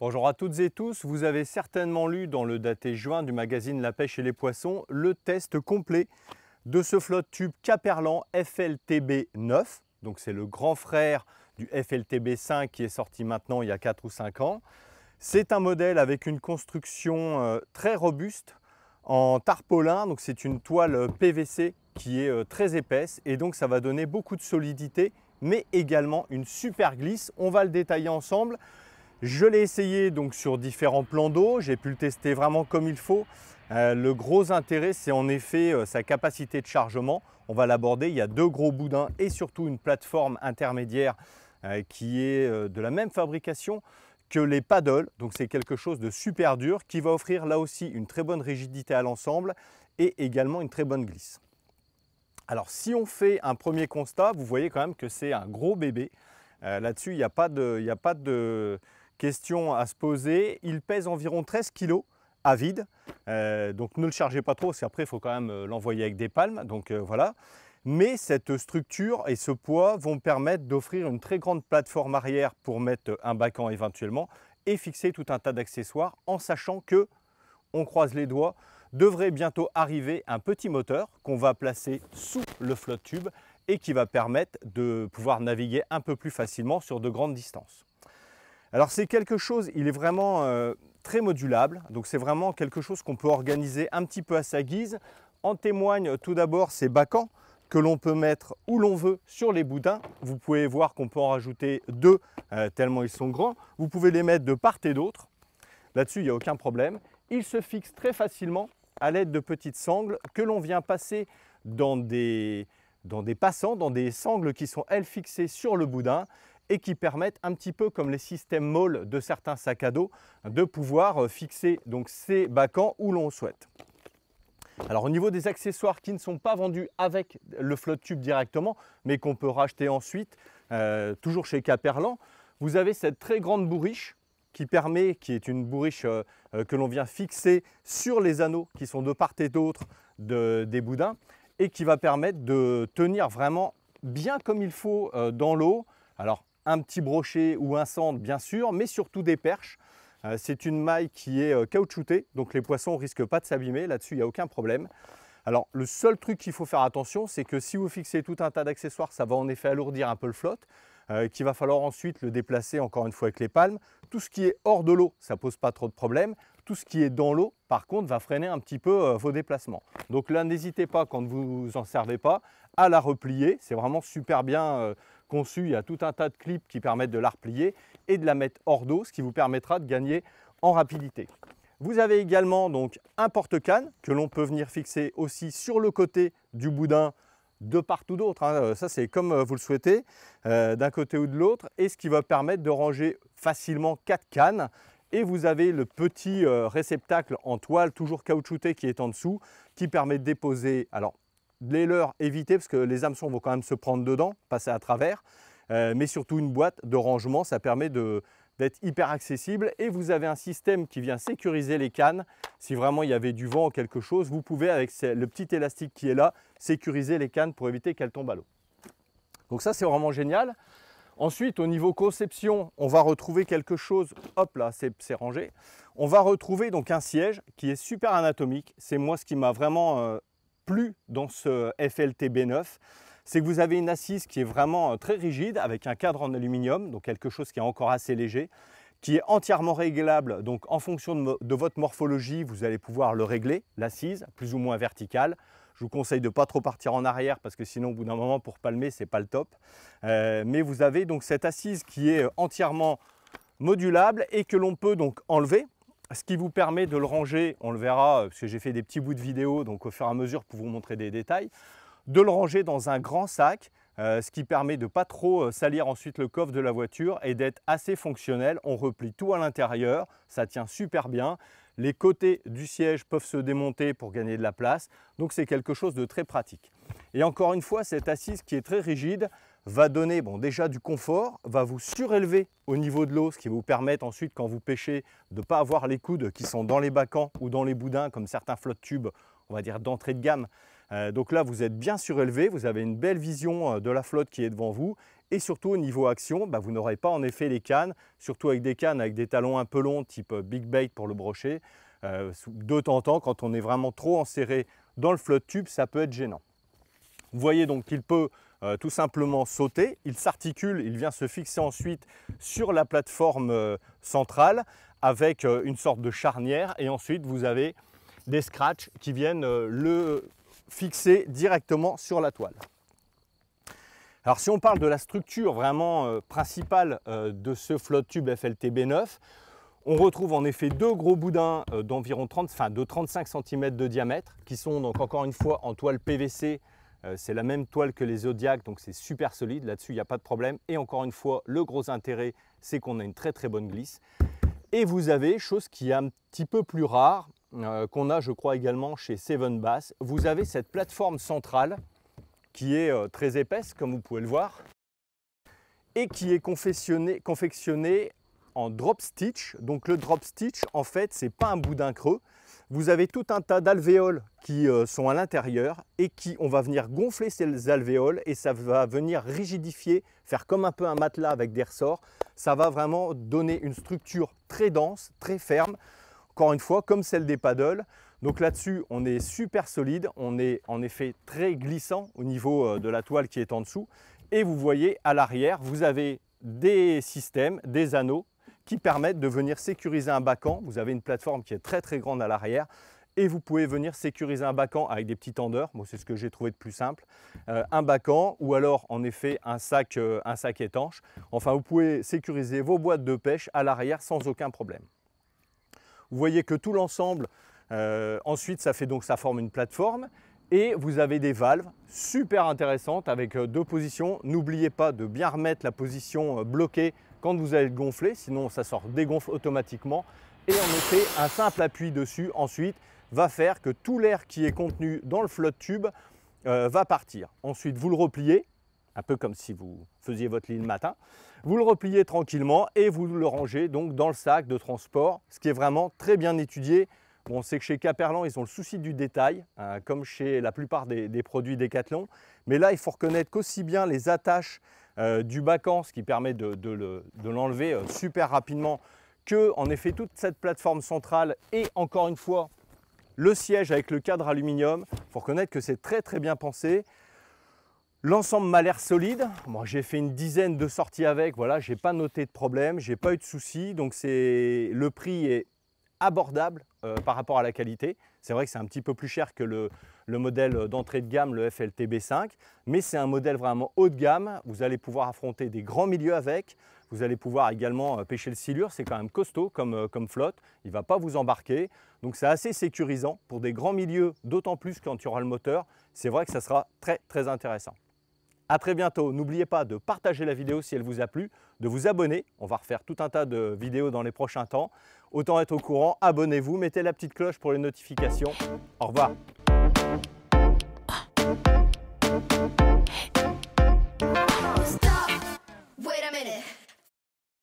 Bonjour à toutes et tous, vous avez certainement lu dans le daté juin du magazine La pêche et les poissons le test complet de ce flotte tube Caperlan FLTB 9, donc c'est le grand frère du FLTB 5 qui est sorti maintenant il y a 4 ou 5 ans. C'est un modèle avec une construction euh, très robuste en tarpaulin, donc c'est une toile euh, PVC qui est euh, très épaisse et donc ça va donner beaucoup de solidité mais également une super glisse. On va le détailler ensemble. Je l'ai essayé donc sur différents plans d'eau, j'ai pu le tester vraiment comme il faut. Euh, le gros intérêt, c'est en effet euh, sa capacité de chargement. On va l'aborder, il y a deux gros boudins et surtout une plateforme intermédiaire euh, qui est de la même fabrication que les paddles. Donc c'est quelque chose de super dur qui va offrir là aussi une très bonne rigidité à l'ensemble et également une très bonne glisse. Alors si on fait un premier constat, vous voyez quand même que c'est un gros bébé. Là-dessus, il n'y a pas de... Y a pas de Question à se poser, il pèse environ 13 kg à vide, euh, donc ne le chargez pas trop, parce qu'après il faut quand même euh, l'envoyer avec des palmes, donc euh, voilà. Mais cette structure et ce poids vont permettre d'offrir une très grande plateforme arrière pour mettre un en éventuellement et fixer tout un tas d'accessoires en sachant que, on croise les doigts, devrait bientôt arriver un petit moteur qu'on va placer sous le flotte tube et qui va permettre de pouvoir naviguer un peu plus facilement sur de grandes distances. Alors c'est quelque chose, il est vraiment euh, très modulable, donc c'est vraiment quelque chose qu'on peut organiser un petit peu à sa guise. En témoignent euh, tout d'abord ces bacans que l'on peut mettre où l'on veut sur les boudins. Vous pouvez voir qu'on peut en rajouter deux euh, tellement ils sont grands. Vous pouvez les mettre de part et d'autre. Là-dessus, il n'y a aucun problème. Ils se fixent très facilement à l'aide de petites sangles que l'on vient passer dans des, dans des passants, dans des sangles qui sont elles fixées sur le boudin et qui permettent, un petit peu comme les systèmes molles de certains sacs à dos, de pouvoir euh, fixer donc ces bacans où l'on souhaite. Alors au niveau des accessoires qui ne sont pas vendus avec le flotte tube directement, mais qu'on peut racheter ensuite, euh, toujours chez Caperlan, vous avez cette très grande bourriche qui permet, qui est une bourriche euh, que l'on vient fixer sur les anneaux qui sont de part et d'autre des boudins et qui va permettre de tenir vraiment bien comme il faut dans l'eau. Alors un petit brochet ou un sand bien sûr, mais surtout des perches. Euh, c'est une maille qui est euh, caoutchoutée, donc les poissons risquent pas de s'abîmer, là-dessus il n'y a aucun problème. Alors le seul truc qu'il faut faire attention, c'est que si vous fixez tout un tas d'accessoires, ça va en effet alourdir un peu le flotte, euh, qu'il va falloir ensuite le déplacer encore une fois avec les palmes. Tout ce qui est hors de l'eau, ça pose pas trop de problème Tout ce qui est dans l'eau, par contre, va freiner un petit peu vos déplacements. Donc là, n'hésitez pas, quand vous en servez pas, à la replier. C'est vraiment super bien conçu Il y a tout un tas de clips qui permettent de la replier et de la mettre hors d'eau, ce qui vous permettra de gagner en rapidité. Vous avez également donc un porte-canne que l'on peut venir fixer aussi sur le côté du boudin de part ou d'autre. Hein. Euh, ça, c'est comme euh, vous le souhaitez, euh, d'un côté ou de l'autre, et ce qui va permettre de ranger facilement quatre cannes. Et vous avez le petit réceptacle en toile, toujours caoutchouté, qui est en dessous, qui permet de déposer alors les leurs éviter parce que les hameçons vont quand même se prendre dedans, passer à travers. Euh, mais surtout une boîte de rangement, ça permet d'être hyper accessible et vous avez un système qui vient sécuriser les cannes. Si vraiment il y avait du vent ou quelque chose, vous pouvez avec le petit élastique qui est là, sécuriser les cannes pour éviter qu'elles tombent à l'eau. Donc ça c'est vraiment génial. Ensuite, au niveau conception, on va retrouver quelque chose. Hop là, c'est rangé. On va retrouver donc un siège qui est super anatomique. C'est moi ce qui m'a vraiment euh, plu dans ce FLTB 9 c'est que vous avez une assise qui est vraiment euh, très rigide avec un cadre en aluminium, donc quelque chose qui est encore assez léger, qui est entièrement réglable, donc en fonction de, votre morphologie, vous allez pouvoir le régler, l'assise, plus ou moins verticale. Je vous conseille de ne pas trop partir en arrière parce que sinon au bout d'un moment pour palmer c'est pas le top. Euh, mais vous avez donc cette assise qui est euh, entièrement modulable et que l'on peut donc enlever ce qui vous permet de le ranger, on le verra, euh, parce que j'ai fait des petits bouts de vidéo, donc au fur et à mesure pour vous montrer des détails, de le ranger dans un grand sac, euh, ce qui permet de ne pas trop euh, salir ensuite le coffre de la voiture et d'être assez fonctionnel. On replie tout à l'intérieur, ça tient super bien. Les côtés du siège peuvent se démonter pour gagner de la place, donc c'est quelque chose de très pratique. Et encore une fois, cette assise qui est très rigide, va donner bon, déjà du confort, va vous surélever au niveau de l'eau, ce qui va vous permettre ensuite quand vous pêchez de ne pas avoir les coudes qui sont dans les bacans ou dans les boudins comme certains flottes tubes, on va dire d'entrée de gamme. Euh, donc là vous êtes bien surélevé, vous avez une belle vision euh, de la flotte qui est devant vous et surtout au niveau action, bah, vous n'aurez pas en effet les cannes, surtout avec des cannes avec des talons un peu longs type euh, big bait pour le brochet. de temps en temps quand on est vraiment trop enserré dans le flotte tube ça peut être gênant. Vous voyez donc qu'il peut euh, tout simplement sauter. Il s'articule, il vient se fixer ensuite sur la plateforme euh, centrale avec euh, une sorte de charnière et ensuite vous avez des scratchs qui viennent le fixer directement sur la toile. Alors si on parle de la structure vraiment principale de ce flotte tube FLTB9, on retrouve en effet deux gros boudins d'environ 30, enfin de 35 cm de diamètre qui sont donc encore une fois en toile PVC euh, c'est la même toile que les Zodiac, donc c'est super solide. Là-dessus, il n'y a pas de problème. Et encore une fois, le gros intérêt, c'est qu'on a une très très bonne glisse. Et vous avez, chose qui est un petit peu plus rare, euh, qu'on a je crois également chez Seven Bass, vous avez cette plateforme centrale qui est euh, très épaisse comme vous pouvez le voir et qui est confectionnée, confectionnée en drop stitch. Donc le drop stitch, en fait, c'est pas un boudin creux. Vous avez tout un tas d'alvéoles qui euh, sont à l'intérieur et qui, on va venir gonfler ces alvéoles et ça va venir rigidifier, faire comme un peu un matelas avec des ressorts. Ça va vraiment donner une structure très dense, très ferme, encore une fois, comme celle des paddles. Donc là-dessus, on est super solide, on est en effet très glissant au niveau euh, de la toile qui est en dessous. Et vous voyez à l'arrière, vous avez des systèmes, des anneaux permettent de venir sécuriser un bacan. Vous avez une plateforme qui est très très grande à l'arrière et vous pouvez venir sécuriser un bacan avec des petits tendeurs. Moi, c'est ce que j'ai trouvé de plus simple. Euh, un bacan ou alors en effet un sac, euh, un sac étanche. Enfin, vous pouvez sécuriser vos boîtes de pêche à l'arrière sans aucun problème. Vous voyez que tout l'ensemble, euh, ensuite, ça fait donc ça forme une plateforme et vous avez des valves super intéressantes avec deux positions. N'oubliez pas de bien remettre la position bloquée quand vous allez le gonfler, sinon ça sort dégonfle automatiquement. Et en effet, un simple appui dessus ensuite va faire que tout l'air qui est contenu dans le flotte tube euh, va partir. Ensuite, vous le repliez, un peu comme si vous faisiez votre lit le matin. Vous le repliez tranquillement et vous le rangez donc dans le sac de transport, ce qui est vraiment très bien étudié. Bon, on sait que chez Caperlan, ils ont le souci du détail, hein, comme chez la plupart des, des produits Decathlon. Mais là, il faut reconnaître qu'aussi bien les attaches euh, du bacan, ce qui permet de, l'enlever euh, super rapidement, que en effet toute cette plateforme centrale et encore une fois le siège avec le cadre aluminium. Il faut reconnaître que c'est très très bien pensé. L'ensemble m'a l'air solide. Moi, j'ai fait une dizaine de sorties avec. Voilà, j'ai pas noté de problème, j'ai pas eu de soucis. Donc, c'est le prix est abordable euh, par rapport à la qualité. C'est vrai que c'est un petit peu plus cher que le le modèle d'entrée de gamme, le FLTB5, mais c'est un modèle vraiment haut de gamme. Vous allez pouvoir affronter des grands milieux avec, vous allez pouvoir également euh, pêcher le silure, c'est quand même costaud comme, euh, flotte, il ne va pas vous embarquer. Donc c'est assez sécurisant pour des grands milieux, d'autant plus quand il y aura le moteur. C'est vrai que ça sera très très intéressant. A très bientôt, n'oubliez pas de partager la vidéo si elle vous a plu, de vous abonner, on va refaire tout un tas de vidéos dans les prochains temps. Autant être au courant, abonnez-vous, mettez la petite cloche pour les notifications. Au revoir